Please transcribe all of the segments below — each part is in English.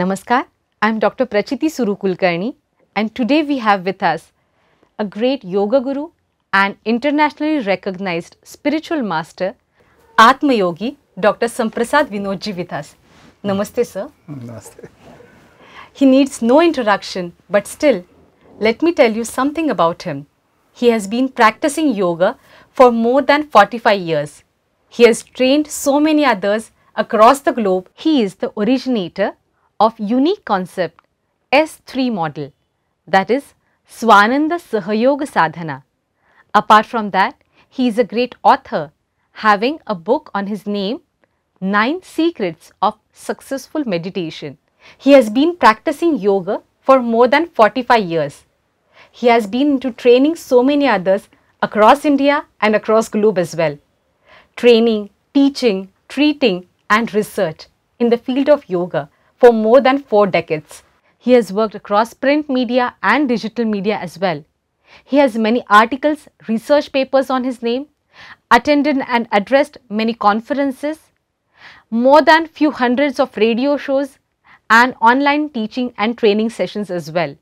Namaskar, I am Dr. Prachiti Suru Kulkarni and today we have with us a great yoga guru and internationally recognized spiritual master, Atma Yogi, Dr. Samprasad Vinodji with us. Namaste sir. Namaste. He needs no introduction but still, let me tell you something about him. He has been practicing yoga for more than 45 years. He has trained so many others across the globe. He is the originator of unique concept S3 model that is Swananda Sahayoga Sadhana. Apart from that, he is a great author having a book on his name, Nine Secrets of Successful Meditation. He has been practicing yoga for more than 45 years. He has been into training so many others across India and across globe as well. Training, teaching, treating and research in the field of yoga for more than four decades. He has worked across print media and digital media as well. He has many articles, research papers on his name, attended and addressed many conferences, more than few hundreds of radio shows and online teaching and training sessions as well.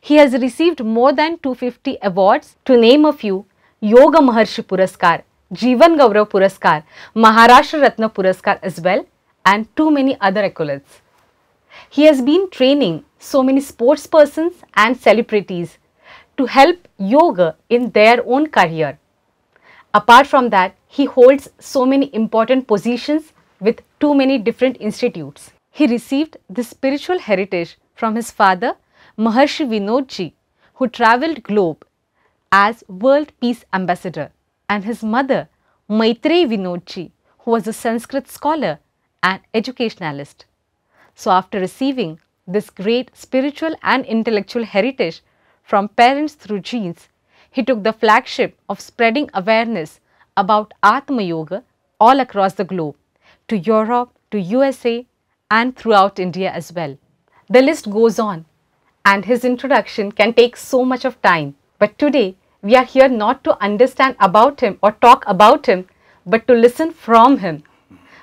He has received more than 250 awards, to name a few, Yoga Maharshi Puraskar, Jivan Gaurav Puraskar, Maharashtra Ratna Puraskar as well and too many other accolades. He has been training so many sportspersons and celebrities to help yoga in their own career. Apart from that, he holds so many important positions with too many different institutes. He received this spiritual heritage from his father, Maharshi Vinodji, who travelled globe as World Peace Ambassador and his mother, Maitreyi Vinodji, who was a Sanskrit scholar and educationalist. So, after receiving this great spiritual and intellectual heritage from parents through genes, he took the flagship of spreading awareness about Atma Yoga all across the globe, to Europe, to USA and throughout India as well. The list goes on and his introduction can take so much of time. But today, we are here not to understand about him or talk about him, but to listen from him.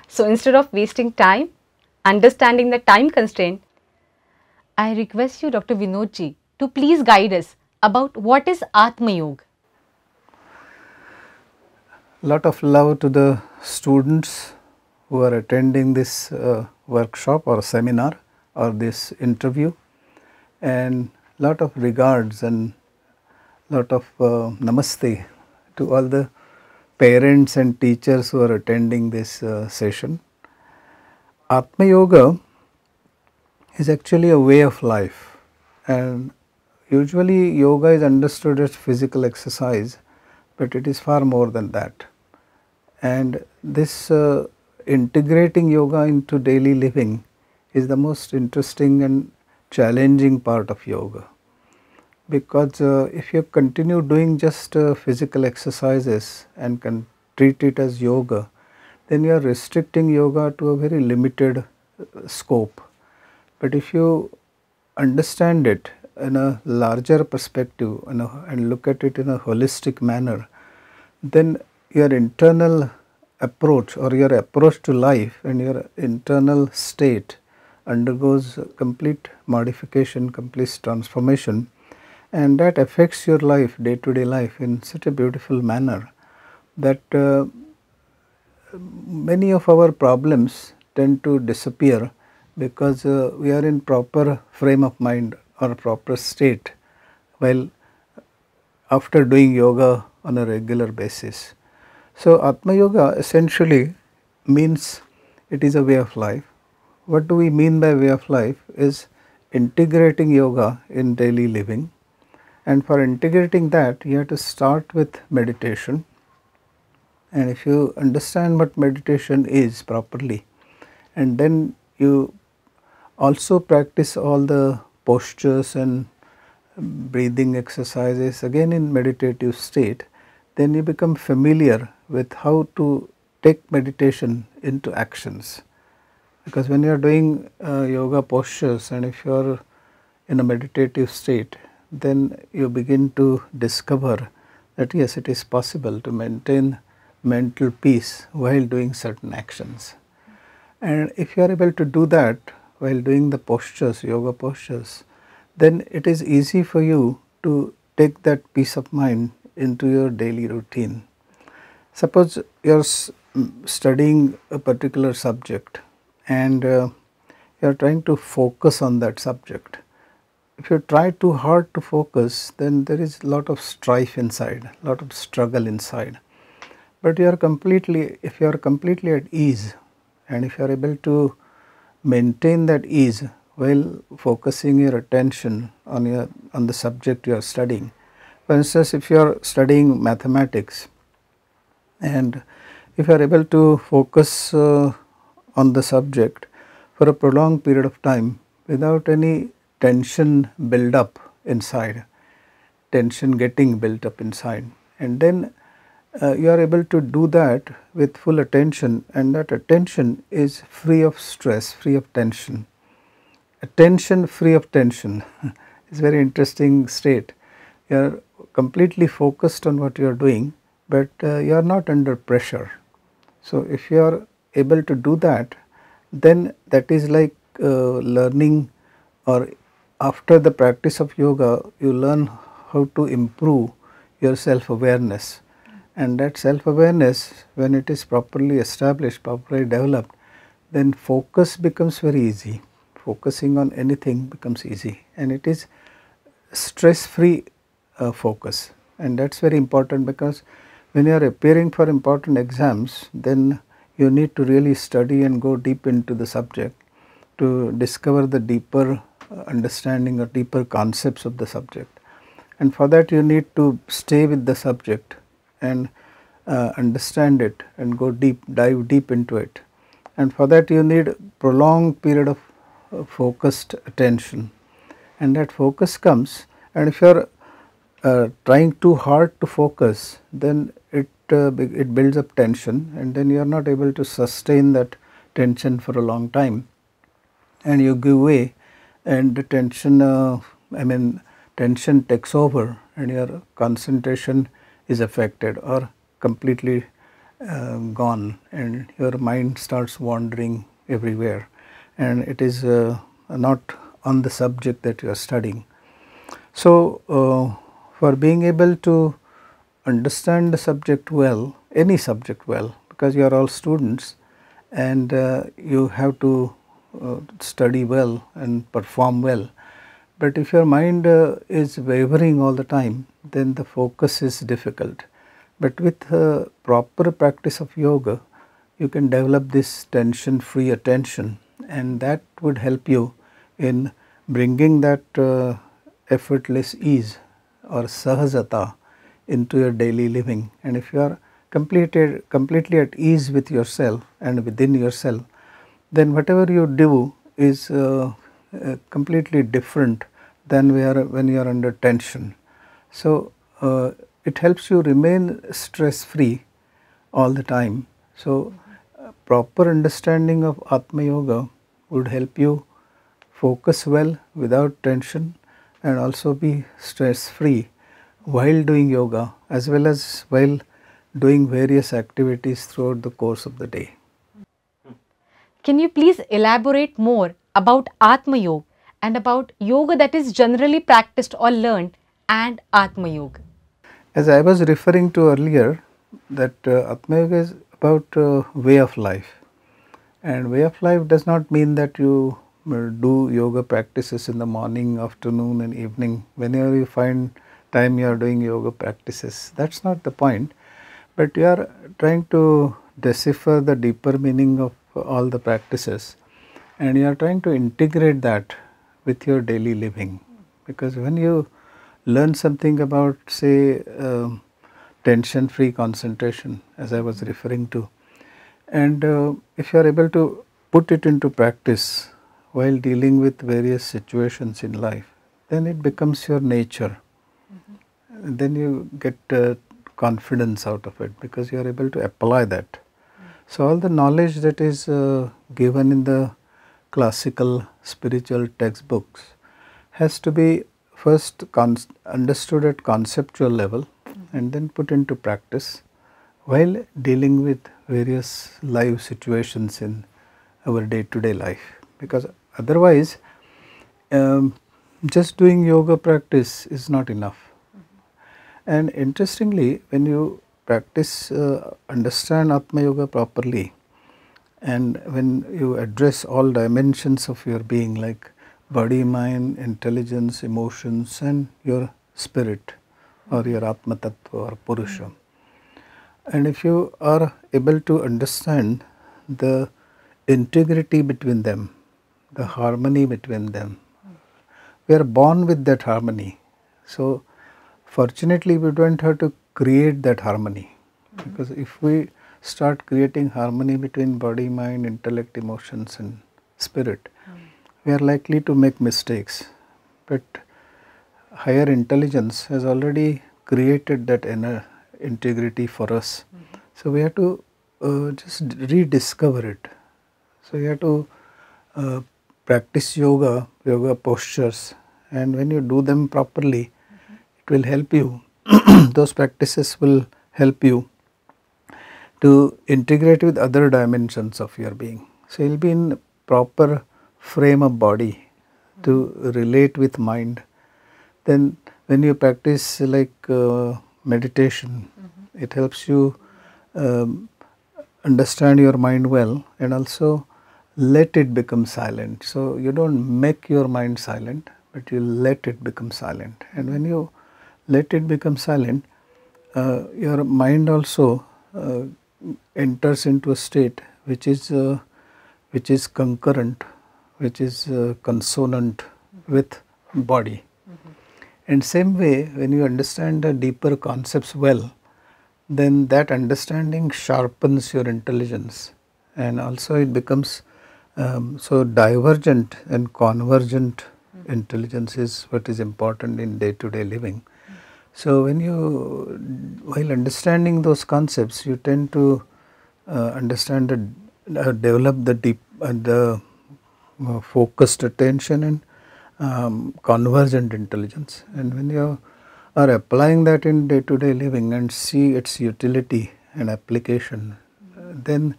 So instead of wasting time, Understanding the time constraint, I request you Dr. Vinodji to please guide us about what is Atma Yoga. Lot of love to the students who are attending this uh, workshop or seminar or this interview and lot of regards and lot of uh, namaste to all the parents and teachers who are attending this uh, session. Atma Yoga is actually a way of life, and usually yoga is understood as physical exercise, but it is far more than that. And this uh, integrating yoga into daily living is the most interesting and challenging part of yoga because uh, if you continue doing just uh, physical exercises and can treat it as yoga then you are restricting yoga to a very limited uh, scope. But if you understand it in a larger perspective and, a, uh, and look at it in a holistic manner, then your internal approach or your approach to life and your internal state undergoes complete modification, complete transformation and that affects your life, day to day life in such a beautiful manner that uh, many of our problems tend to disappear because uh, we are in proper frame of mind or proper state while after doing yoga on a regular basis. So Atma Yoga essentially means it is a way of life. What do we mean by way of life is integrating yoga in daily living and for integrating that you have to start with meditation and if you understand what meditation is properly and then you also practice all the postures and breathing exercises again in meditative state then you become familiar with how to take meditation into actions because when you are doing uh, yoga postures and if you are in a meditative state then you begin to discover that yes it is possible to maintain mental peace while doing certain actions. And if you are able to do that while doing the postures, yoga postures, then it is easy for you to take that peace of mind into your daily routine. Suppose you are mm, studying a particular subject and uh, you are trying to focus on that subject. If you try too hard to focus, then there is a lot of strife inside, a lot of struggle inside but you are completely if you are completely at ease and if you are able to maintain that ease while focusing your attention on your on the subject you are studying for instance if you are studying mathematics and if you are able to focus uh, on the subject for a prolonged period of time without any tension build up inside tension getting built up inside and then uh, you are able to do that with full attention and that attention is free of stress, free of tension. Attention free of tension is very interesting state. You are completely focused on what you are doing but uh, you are not under pressure. So if you are able to do that then that is like uh, learning or after the practice of yoga you learn how to improve your self-awareness and that self-awareness when it is properly established, properly developed, then focus becomes very easy. Focusing on anything becomes easy and it is stress-free uh, focus and that is very important because when you are appearing for important exams then you need to really study and go deep into the subject to discover the deeper uh, understanding or deeper concepts of the subject and for that you need to stay with the subject and uh, understand it and go deep, dive deep into it. And for that you need prolonged period of uh, focused attention and that focus comes and if you are uh, trying too hard to focus then it, uh, it builds up tension and then you are not able to sustain that tension for a long time and you give way and the tension uh, I mean tension takes over and your concentration is affected or completely uh, gone and your mind starts wandering everywhere and it is uh, not on the subject that you are studying. So, uh, for being able to understand the subject well, any subject well because you are all students and uh, you have to uh, study well and perform well but if your mind uh, is wavering all the time, then the focus is difficult. But with uh, proper practice of yoga, you can develop this tension free attention, and that would help you in bringing that uh, effortless ease or sahajata into your daily living. And if you are completed, completely at ease with yourself and within yourself, then whatever you do is uh, uh, completely different than we are when you are under tension. So uh, it helps you remain stress free all the time. So uh, proper understanding of Atma Yoga would help you focus well without tension and also be stress free while doing yoga as well as while doing various activities throughout the course of the day. Can you please elaborate more about Atma Yoga? and about yoga that is generally practiced or learned and Atma Yoga. As I was referring to earlier that uh, Atma Yoga is about uh, way of life and way of life does not mean that you uh, do yoga practices in the morning, afternoon and evening whenever you find time you are doing yoga practices. That is not the point but you are trying to decipher the deeper meaning of all the practices and you are trying to integrate that with your daily living. Because when you learn something about, say, um, tension free concentration, as I was referring to, and uh, if you are able to put it into practice while dealing with various situations in life, then it becomes your nature. Mm-hmm. Then you get uh, confidence out of it because you are able to apply that. Mm. So, all the knowledge that is uh, given in the classical spiritual textbooks has to be first understood at conceptual level and then put into practice while dealing with various live situations in our day to day life because otherwise um, just doing yoga practice is not enough. And interestingly, when you practice, uh, understand Atma Yoga properly, and when you address all dimensions of your being, like body, mind, intelligence, emotions, and your spirit or your Atma Tattva or Purusha. And if you are able to understand the integrity between them, the harmony between them, we are born with that harmony. So, fortunately, we don't have to create that harmony because if we start creating harmony between body, mind, intellect, emotions, and spirit, mm. we are likely to make mistakes. But higher intelligence has already created that inner integrity for us. Mm -hmm. So we have to uh, just rediscover it. So you have to uh, practice yoga, yoga postures, and when you do them properly, mm -hmm. it will help you. Those practices will help you to integrate with other dimensions of your being. So, you will be in proper frame of body to relate with mind. Then when you practice like uh, meditation, mm -hmm. it helps you um, understand your mind well and also let it become silent. So you don't make your mind silent, but you let it become silent. And when you let it become silent, uh, your mind also uh, enters into a state which is uh, which is concurrent which is uh, consonant with body mm -hmm. and same way when you understand the deeper concepts well then that understanding sharpens your intelligence and also it becomes um, so divergent and convergent mm -hmm. intelligence is what is important in day to day living so, when you while understanding those concepts, you tend to uh, understand the uh, develop the deep uh, the uh, focused attention and um, convergent intelligence. And when you are applying that in day to day living and see its utility and application, then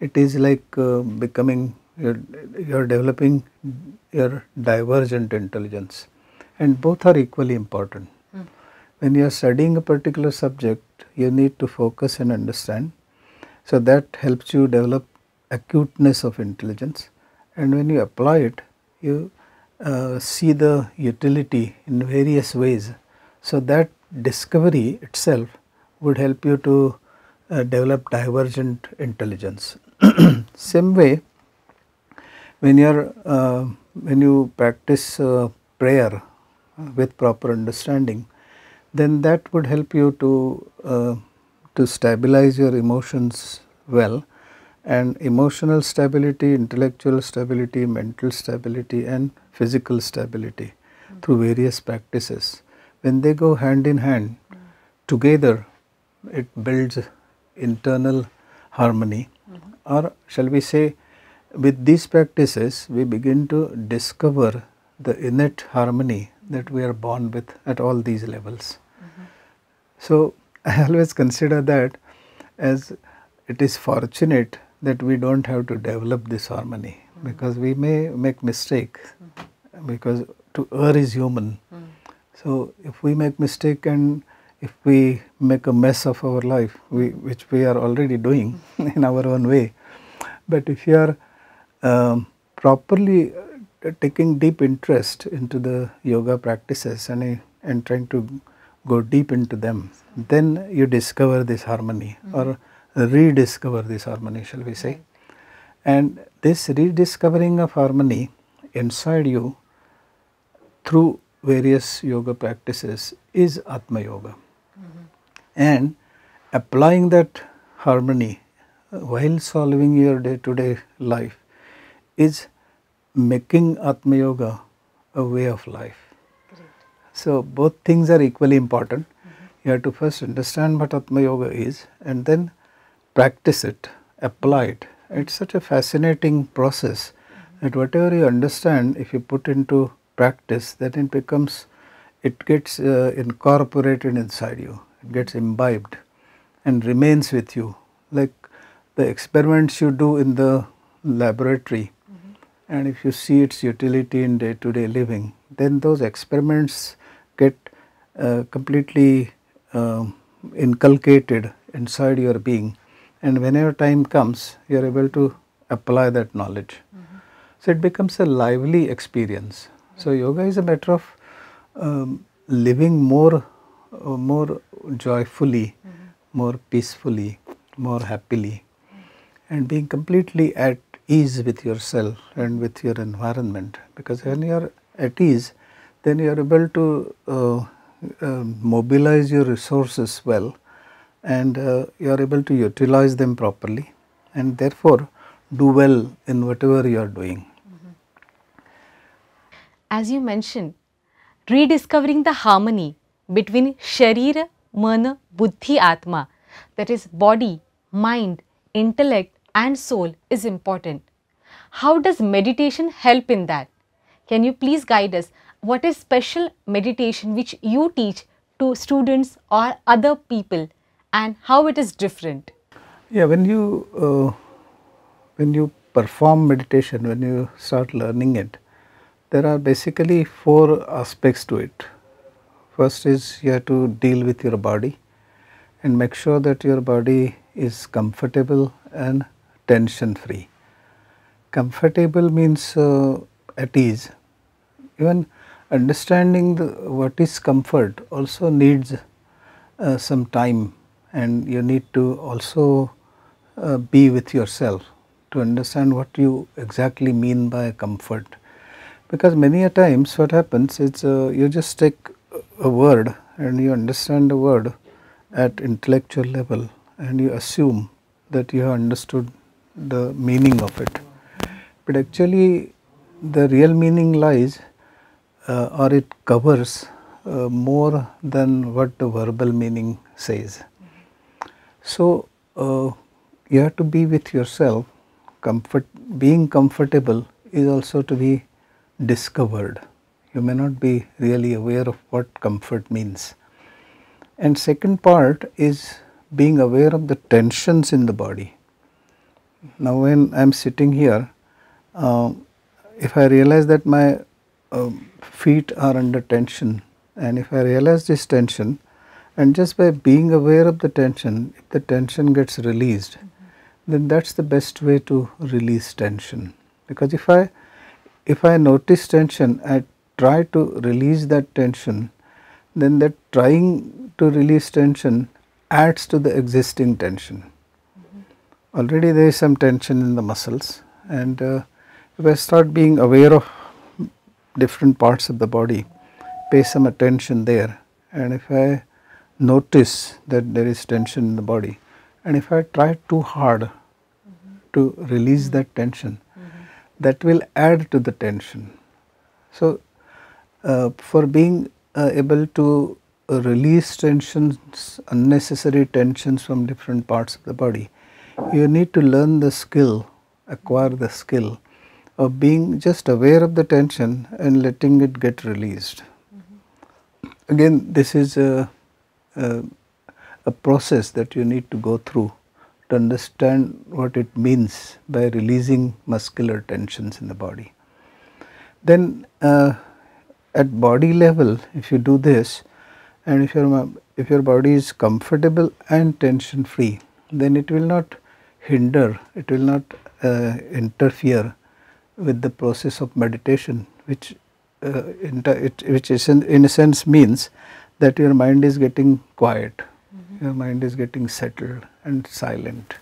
it is like uh, becoming you're, you're developing your divergent intelligence, and both are equally important when you are studying a particular subject, you need to focus and understand. So, that helps you develop acuteness of intelligence and when you apply it, you uh, see the utility in various ways. So, that discovery itself would help you to uh, develop divergent intelligence. Same way, when you are uh, when you practice uh, prayer uh, with proper understanding, then that would help you to uh, to stabilize your emotions well and emotional stability, intellectual stability, mental stability and physical stability mm. through various practices. When they go hand in hand mm. together it builds internal harmony mm -hmm. or shall we say with these practices we begin to discover the innate harmony that we are born with at all these levels. So, I always consider that as it is fortunate that we don't have to develop this harmony mm. because we may make mistake mm. because to err is human. Mm. So, if we make mistake and if we make a mess of our life, we, which we are already doing hmm. in our own way, but if you are um, properly uh, taking deep interest into the yoga practices and, and trying to go deep into them, then you discover this harmony mm -hmm. or rediscover this harmony, shall we say. And this rediscovering of harmony inside you through various yoga practices is Atma Yoga. Mm -hmm. And applying that harmony while solving your day to day life is making Atma Yoga a way of life. So, both things are equally important. Mm -hmm. You have to first understand what Atma Yoga is and then practice it, apply it. It's such a fascinating process that whatever you understand, if you put into practice, then it becomes, it gets uh, incorporated inside you, it gets imbibed and remains with you. Like the experiments you do in the laboratory, mm-hmm. and if you see its utility in day to day living, then those experiments uh, completely uh, inculcated inside your being and whenever time comes you are able to apply that knowledge. Mm -hmm. So it becomes a lively experience. So yoga is a matter of um, living more, uh, more joyfully, mm -hmm. more peacefully, more happily, mm-hmm. and being completely at ease with yourself and with your environment. Because when mm-hmm. you are at ease, then you are able to uh, um, mobilize your resources well and uh, you are able to utilize them properly and therefore do well in whatever you are doing. Mm-hmm. As you mentioned, rediscovering the harmony between Sharira, Mana, Buddhi, Atma, that is body, mind, intellect and soul is important. How does meditation help in that? Can you please guide us what is special meditation which you teach to students or other people and how it is different? Yeah, when you uh, when you perform meditation, when you start learning it, there are basically four aspects to it. First is you have to deal with your body and make sure that your body is comfortable and tension free. Comfortable means uh, at ease. Even understanding the, what is comfort also needs uh, some time and you need to also uh, be with yourself to understand what you exactly mean by comfort. Because many a times what happens is uh, you just take a word and you understand the word at intellectual level and you assume that you have understood the meaning of it. But actually the real meaning lies uh, or it covers uh, more than what the verbal meaning says. So, uh, you have to be with yourself comfort being comfortable is also to be discovered you may not be really aware of what comfort means and second part is being aware of the tensions in the body now when i'm sitting here uh, if i realize that my um, feet are under tension and if I realize this tension and just by being aware of the tension, if the tension gets released, mm -hmm. then that's the best way to release tension. Because if I if I notice tension, I try to release that tension, then that trying to release tension adds to the existing tension. Mm -hmm. Already there is some tension in the muscles and uh, if I start being aware of different parts of the body, pay some attention there and if I notice that there is tension in the body and if I try too hard mm -hmm. to release mm -hmm. that tension, mm -hmm. that will add to the tension. So, uh, for being uh, able to release tensions, unnecessary tensions from different parts of the body, you need to learn the skill, acquire the skill of being just aware of the tension and letting it get released. Mm -hmm. Again, this is a, a, a, process that you need to go through to understand what it means by releasing muscular tensions in the body. Then uh, at body level, if you do this and if your, if your body is comfortable and tension free, then it will not hinder, it will not uh, interfere with the process of meditation which uh, it, which is in, in, a sense means that your mind is getting quiet, mm-hmm. your mind is getting settled and silent.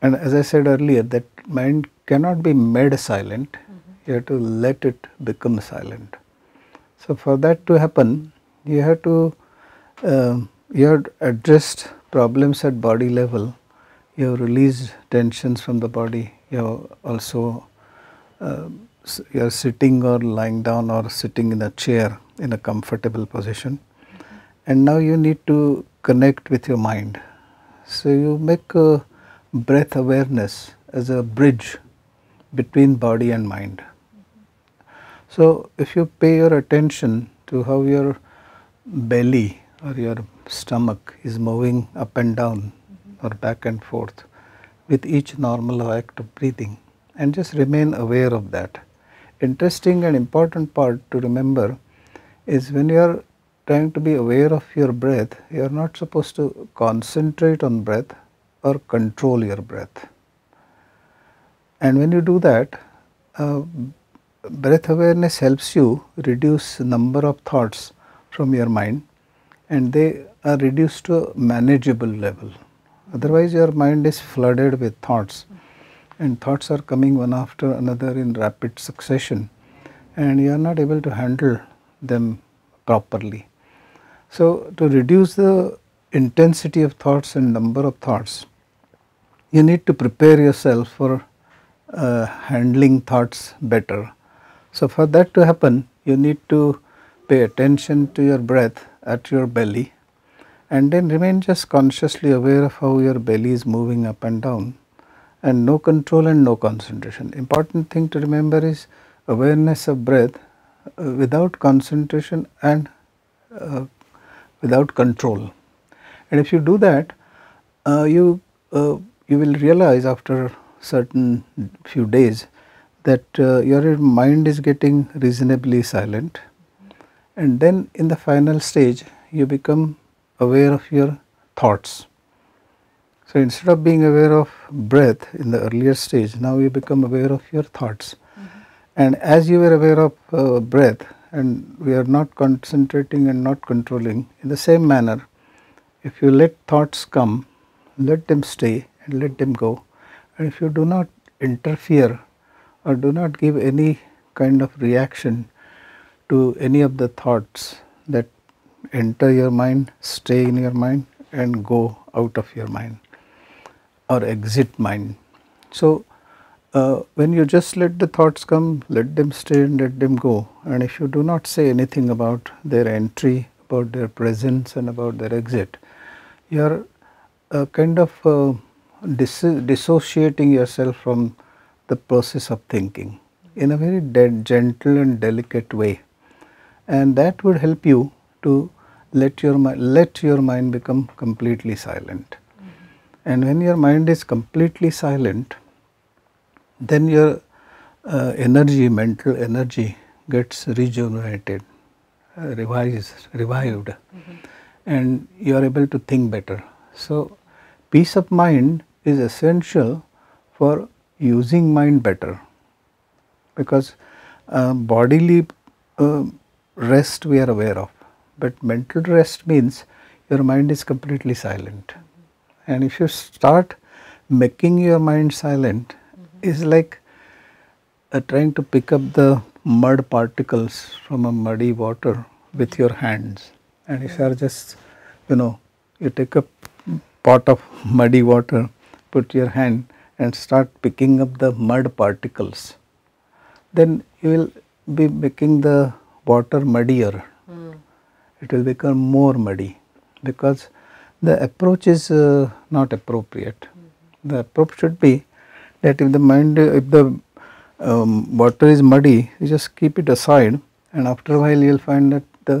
And as I said earlier, that mind cannot be made silent, mm-hmm. you have to let it become silent. So, for that to happen, you have to uh, you have addressed problems at body level, you have released tensions from the body, you have also you are sitting or lying down or sitting in a chair in a comfortable position and now you need to connect with your mind. So you make a breath awareness as a bridge between body and mind. So if you pay your attention to how your belly or your stomach is moving up and down or back and forth with each normal act of breathing, and just remain aware of that. Interesting and important part to remember is when you are trying to be aware of your breath, you are not supposed to concentrate on breath or control your breath. And when you do that, uh, breath awareness helps you reduce number of thoughts from your mind and they are reduced to a manageable level. Otherwise your mind is flooded with thoughts and thoughts are coming one after another in rapid succession and you are not able to handle them properly. So, to reduce the intensity of thoughts and number of thoughts, you need to prepare yourself for uh, handling thoughts better. So, for that to happen, you need to pay attention to your breath at your belly and then remain just consciously aware of how your belly is moving up and down and no control and no concentration. Important thing to remember is awareness of breath uh, without concentration and uh, without control. And if you do that, uh, you uh, you will realize after certain few days that uh, your mind is getting reasonably silent. And then in the final stage, you become aware of your thoughts. So, instead of being aware of breath in the earlier stage, now you become aware of your thoughts. Mm -hmm. And as you were aware of uh, breath, and we are not concentrating and not controlling, in the same manner, if you let thoughts come, let them stay and let them go. And if you do not interfere or do not give any kind of reaction to any of the thoughts that enter your mind, stay in your mind, and go out of your mind or exit mind. So, uh, when you just let the thoughts come, let them stay and let them go. And if you do not say anything about their entry, about their presence and about their exit, you are uh, kind of uh, dis dissociating yourself from the process of thinking in a very gentle and delicate way. And that would help you to let your, let your mind become completely silent. And when your mind is completely silent, then your uh, energy, mental energy gets regenerated, uh, revised, revived, mm -hmm. and you are able to think better. So, peace of mind is essential for using mind better because uh, bodily uh, rest we are aware of, but mental rest means your mind is completely silent. And if you start making your mind silent, mm -hmm. is like uh, trying to pick up the mud particles from a muddy water with your hands. And if you are just, you know, you take a pot of muddy water, put your hand and start picking up the mud particles, then you will be making the water muddier. Mm. It will become more muddy because the approach is uh, not appropriate. Mm -hmm. The approach should be that if the mind, if the um, water is muddy, you just keep it aside, and after a while you'll find that the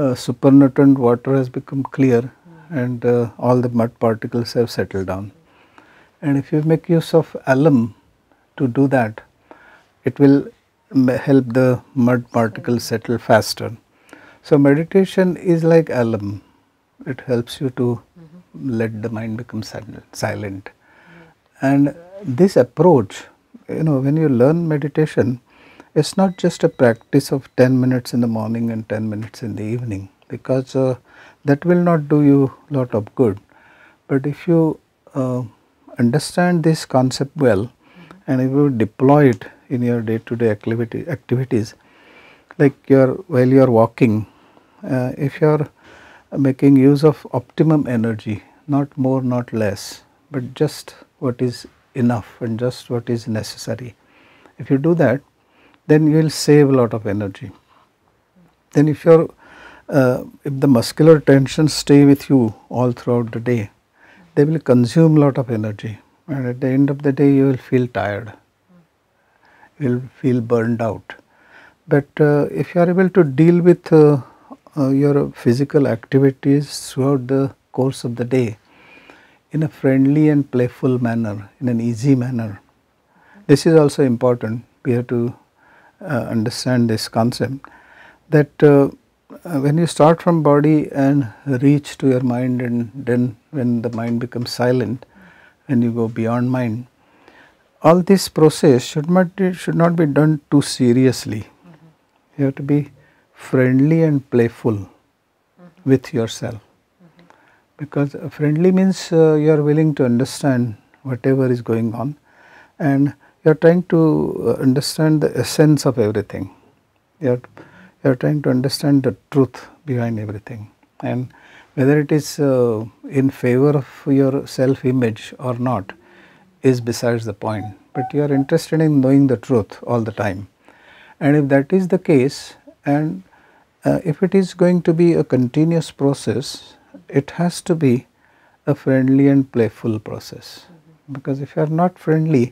uh, water has become clear, mm -hmm. and uh, all the mud particles have settled down. Mm -hmm. And if you make use of alum to do that, it will help the mud particles settle faster. So meditation is like alum it helps you to mm -hmm. let the mind become silent. And this approach, you know, when you learn meditation, it's not just a practice of 10 minutes in the morning and 10 minutes in the evening because uh, that will not do you a lot of good. But if you uh, understand this concept well mm -hmm. and if you deploy it in your day to day activity, activities, like your while you are walking, uh, if you are making use of optimum energy, not more, not less, but just what is enough and just what is necessary. If you do that, then you will save a lot of energy. Then if your uh, if the muscular tensions stay with you all throughout the day, they will consume a lot of energy and at the end of the day you will feel tired, you will feel burned out. But uh, if you are able to deal with uh, uh, your physical activities throughout the course of the day in a friendly and playful manner, in an easy manner. This is also important. We have to uh, understand this concept that uh, uh when you start from body and reach to your mind and then when the mind becomes silent and you go beyond mind, all this process should not, should not be done too seriously. You have to be friendly and playful mm -hmm. with yourself. Mm -hmm. Because friendly means uh, you are willing to understand whatever is going on and you are trying to uh, understand the essence of everything. You are, you are trying to understand the truth behind everything and whether it is uh, in favor of your self image or not is besides the point but you are interested in knowing the truth all the time and if that is the case and uh, if it is going to be a continuous process, it has to be a friendly and playful process. Mm -hmm. Because if you are not friendly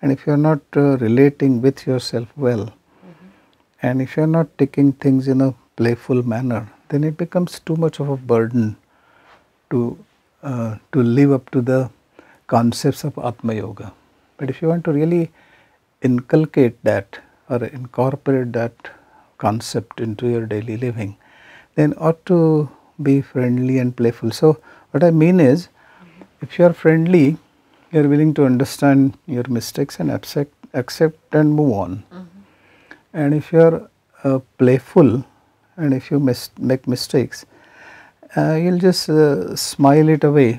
and if you are not uh, relating with yourself well, mm -hmm. and if you are not taking things in a playful manner, then it becomes too much of a burden to uh, to live up to the concepts of Atma Yoga. But if you want to really inculcate that or incorporate that concept into your daily living, then ought to be friendly and playful. So, what I mean is, if you are friendly, you are willing to understand your mistakes and accept, accept and move on. Mm -hmm. And if you are uh, playful and if you mis make mistakes, uh, you'll just uh, smile it away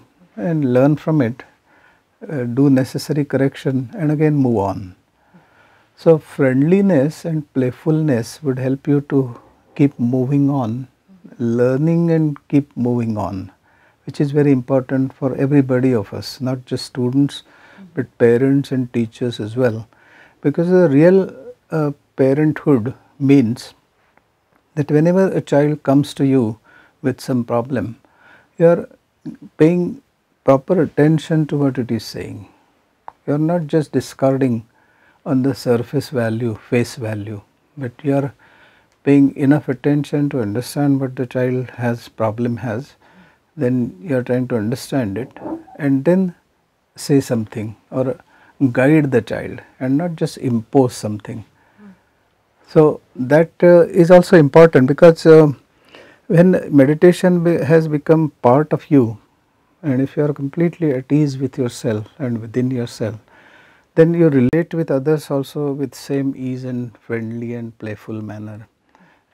and learn from it, uh, do necessary correction, and again move on. So, friendliness and playfulness would help you to keep moving on, learning and keep moving on, which is very important for everybody of us, not just students, but parents and teachers as well. Because the real uh, parenthood means that whenever a child comes to you with some problem, you are paying proper attention to what it is saying. You are not just discarding on the surface value, face value, but you are paying enough attention to understand what the child has problem has, then you are trying to understand it and then say something or guide the child and not just impose something. So that uh, is also important because uh, when meditation be has become part of you and if you are completely at ease with yourself and within yourself, then you relate with others also with same ease and friendly and playful manner.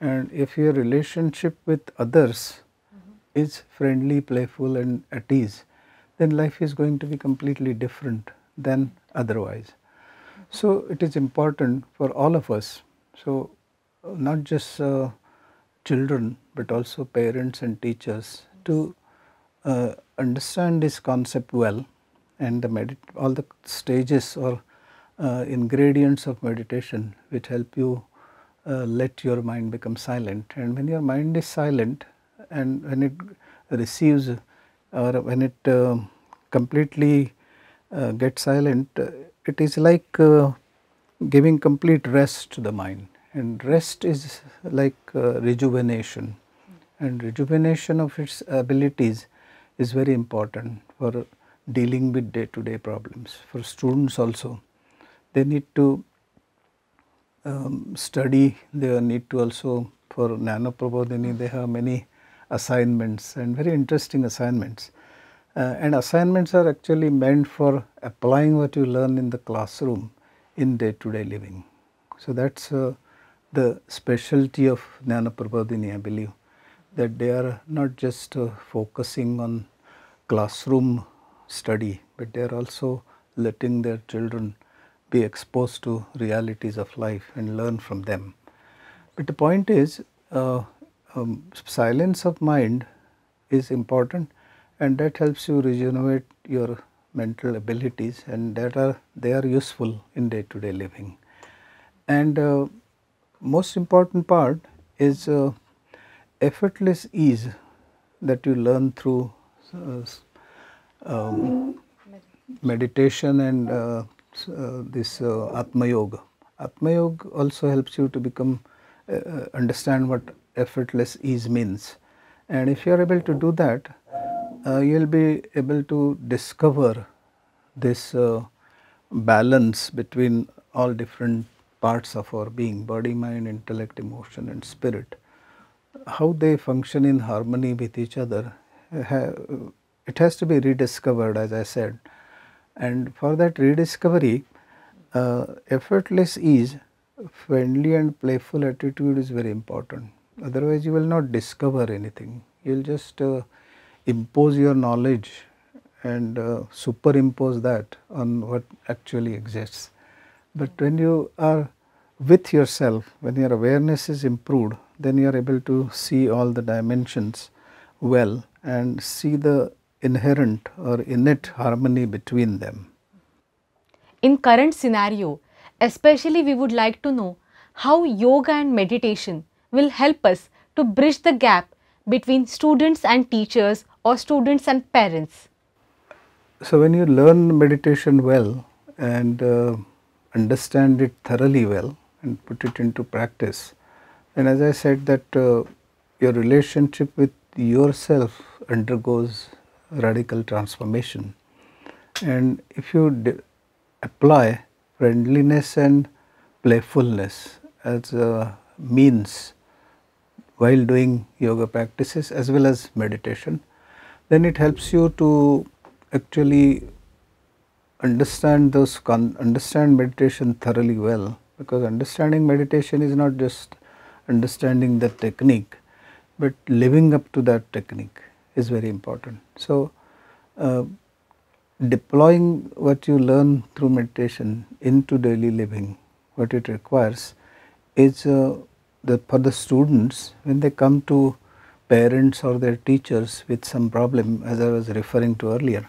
And if your relationship with others mm -hmm. is friendly, playful and at ease, then life is going to be completely different than otherwise. Mm-hmm. So it is important for all of us. So uh, not just uh, children, but also parents and teachers to uh, understand this concept well and the all the stages or uh, ingredients of meditation which help you uh, let your mind become silent and when your mind is silent and when it receives or when it um, uh, completely gets silent uh, it is like uh, giving complete rest to the mind and rest is like uh, rejuvenation and rejuvenation of its abilities is very important for dealing with day to day problems. For students also, they need to um, study, they need to also for nanoprobodhini they have many assignments and very interesting assignments. Uh, and assignments are actually meant for applying what you learn in the classroom in day to day living. So that is uh, the specialty of nanoprobodhini I believe that they are not just uh, focusing on classroom study, but they are also letting their children be exposed to realities of life and learn from them. But the point is uh, um, silence of mind is important and that helps you regenerate your mental abilities and that are they are useful in day to day living. And uh, most important part is uh, effortless ease that you learn through uh, um, meditation and uh, uh, this uh, Atma Yoga. Atma Yoga also helps you to become uh, uh understand what effortless ease means. And if you are able to do that, uh, you will be able to discover this uh, balance between all different parts of our being body, mind, intellect, emotion, and spirit how they function in harmony with each other it has to be rediscovered as I said and for that rediscovery uh, effortless ease friendly and playful attitude is very important otherwise you will not discover anything you will just uh, impose your knowledge and uh, superimpose that on what actually exists but when you are with yourself when your awareness is improved then you are able to see all the dimensions well and see the inherent or innate harmony between them. In current scenario, especially we would like to know how yoga and meditation will help us to bridge the gap between students and teachers or students and parents. So, when you learn meditation well and uh, understand it thoroughly well and put it into practice, and as I said that uh, your relationship with yourself undergoes radical transformation. And if you apply friendliness and playfulness as a uh, means while doing yoga practices as well as meditation, then it helps you to actually understand those understand meditation thoroughly well because understanding meditation is not just understanding the technique but living up to that technique is very important. So, uh, deploying what you learn through meditation into daily living, what it requires is uh, the, for the students when they come to parents or their teachers with some problem as I was referring to earlier.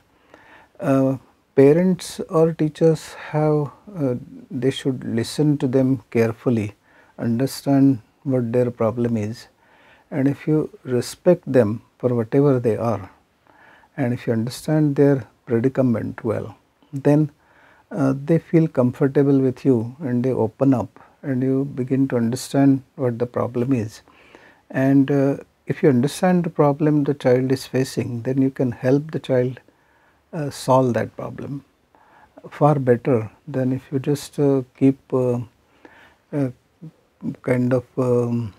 Uh, parents or teachers have, uh, they should listen to them carefully, understand what their problem is and if you respect them for whatever they are and if you understand their predicament well then uh, they feel comfortable with you and they open up and you begin to understand what the problem is and uh, if you understand the problem the child is facing then you can help the child uh, solve that problem far better than if you just uh, keep uh, uh, kind of um,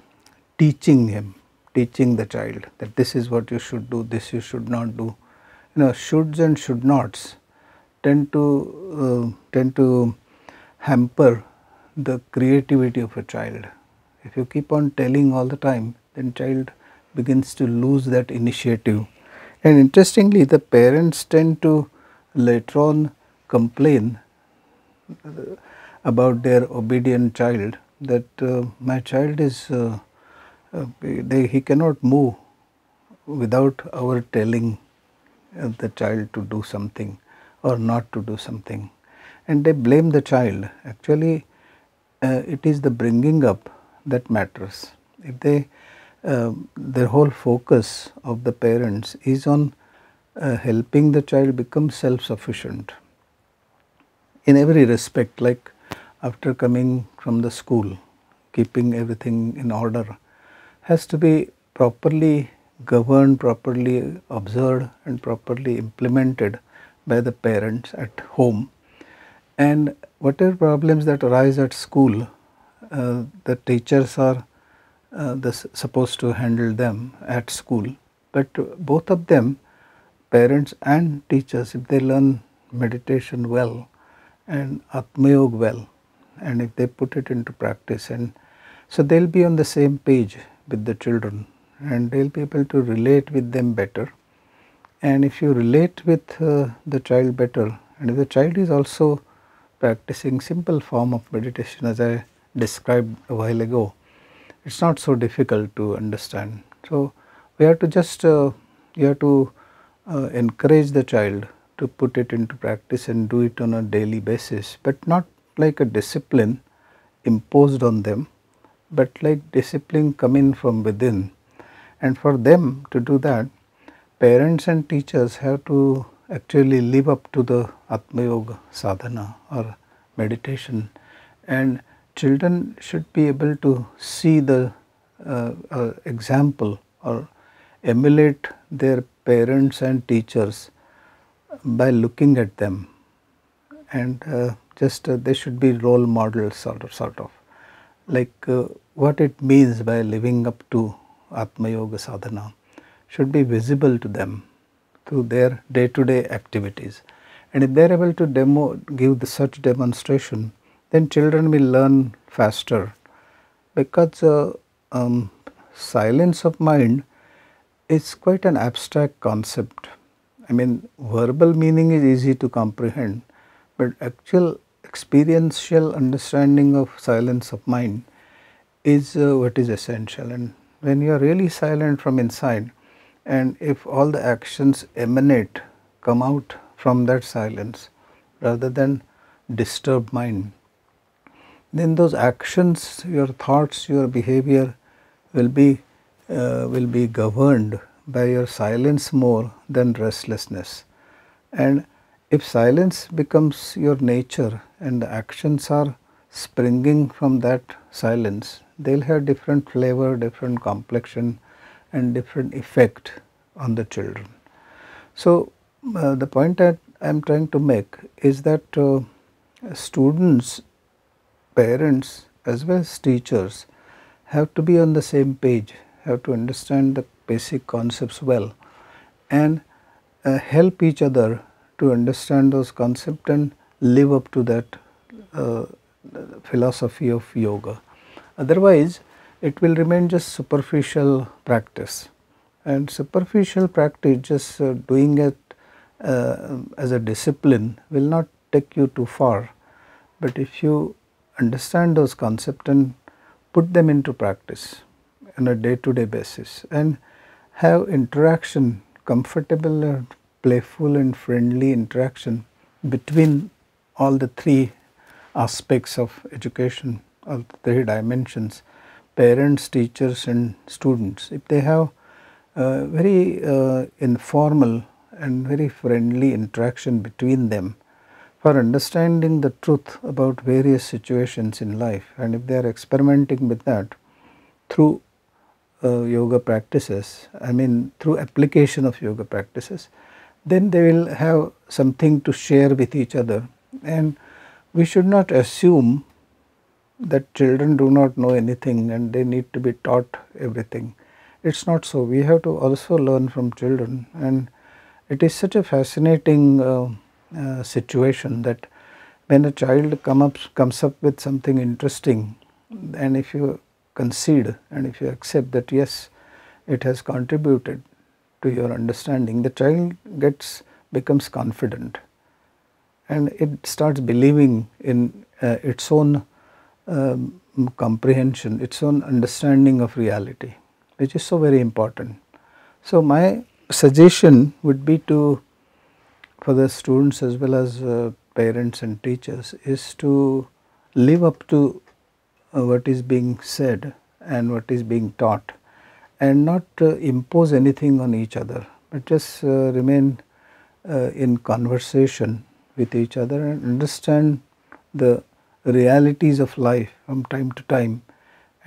teaching him teaching the child that this is what you should do, this you should not do. You know, shoulds and should nots tend to uh, tend to hamper the creativity of a child. If you keep on telling all the time, then child begins to lose that initiative. And interestingly, the parents tend to later on complain uh, about their obedient child that uh, my child is uh, they, he cannot move without our telling the child to do something or not to do something and they blame the child. Actually, uh, it is the bringing up that matters. If they, uh, their whole focus of the parents is on uh, helping the child become self-sufficient in every respect like after coming from the school, keeping everything in order, has to be properly governed, properly observed and properly implemented by the parents at home. And whatever problems that arise at school, uh, the teachers are uh, the, supposed to handle them at school. But both of them, parents and teachers, if they learn meditation well and Atma Yoga well, and if they put it into practice and so they'll be on the same page with the children and they'll be able to relate with them better. And if you relate with uh, the child better and if the child is also practicing simple form of meditation as I described a while ago, it's not so difficult to understand. So we have to just, uh, you have to uh, encourage the child to put it into practice and do it on a daily basis, but not like a discipline imposed on them but like discipline come in from within. And for them to do that, parents and teachers have to actually live up to the Atma Yoga sadhana or meditation. And children should be able to see the uh, uh, example or emulate their parents and teachers by looking at them and uh, just uh, they should be role models sort of sort of like uh, what it means by living up to Atma Yoga sadhana should be visible to them through their day to day activities. And if they are able to demo, give the such demonstration, then children will learn faster because uh, um, silence of mind is quite an abstract concept. I mean, verbal meaning is easy to comprehend, but actual experiential understanding of silence of mind is uh, what is essential. And when you are really silent from inside, and if all the actions emanate, come out from that silence rather than disturbed mind, then those actions, your thoughts, your behavior will be uh, will be governed by your silence more than restlessness. And if silence becomes your nature and the actions are springing from that silence, they'll have different flavor, different complexion and different effect on the children. So, uh, the point that I am trying to make is that uh, students, parents as well as teachers have to be on the same page, have to understand the basic concepts well and uh, help each other to understand those concepts and live up to that uh, philosophy of yoga. Otherwise, it will remain just superficial practice and superficial practice just uh, doing it uh, as a discipline will not take you too far. But if you understand those concepts and put them into practice on a day to day basis and have interaction, comfortable uh, playful and friendly interaction between all the three aspects of education, all three dimensions, parents, teachers and students. If they have uh, very uh, informal and very friendly interaction between them for understanding the truth about various situations in life and if they are experimenting with that through uh, yoga practices, I mean through application of yoga practices, then they will have something to share with each other and we should not assume that children do not know anything and they need to be taught everything. It's not so. We have to also learn from children and it is such a fascinating uh, uh, situation that when a child come up, comes up with something interesting and if you concede and if you accept that yes, it has contributed to your understanding, the child gets becomes confident and it starts believing in uh, its own um, comprehension, its own understanding of reality, which is so very important. So, my suggestion would be to for the students as well as uh, parents and teachers is to live up to uh, what is being said and what is being taught and not uh, impose anything on each other but just uh, remain uh, in conversation with each other and understand the realities of life from time to time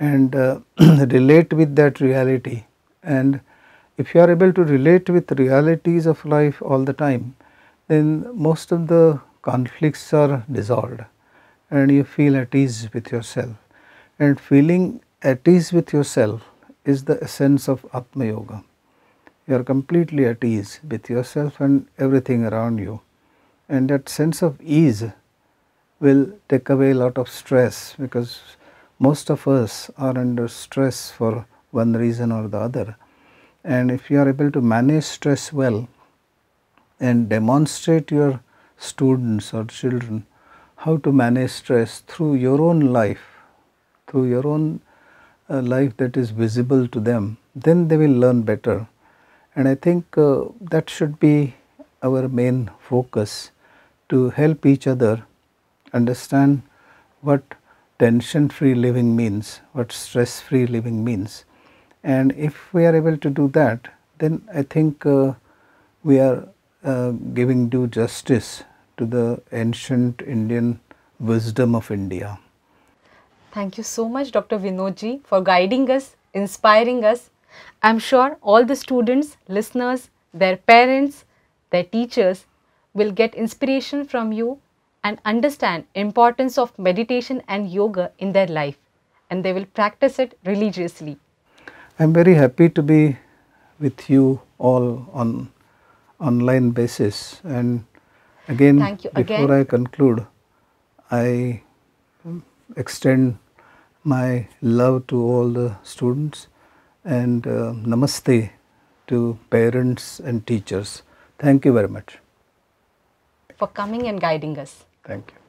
and relate with that reality and if you are able to relate with realities of life all the time then most of the conflicts are dissolved and you feel at ease with yourself and feeling at ease with yourself is the essence of Atma Yoga. You are completely at ease with yourself and everything around you. And that sense of ease will take away a lot of stress because most of us are under stress for one reason or the other. And if you are able to manage stress well and demonstrate your students or children how to manage stress through your own life, through your own a life that is visible to them, then they will learn better. And I think uh, that should be our main focus to help each other understand what tension free living means, what stress free living means. And if we are able to do that, then I think uh, we are uh, giving due justice to the ancient Indian wisdom of India. Thank you so much, Dr. Vinodji, for guiding us, inspiring us. I'm sure all the students, listeners, their parents, their teachers will get inspiration from you and understand importance of meditation and yoga in their life and they will practice it religiously. I'm very happy to be with you all on online basis and again Thank you. before again, I conclude I extend my love to all the students and uh, namaste to parents and teachers. Thank you very much. For coming and guiding us. Thank you.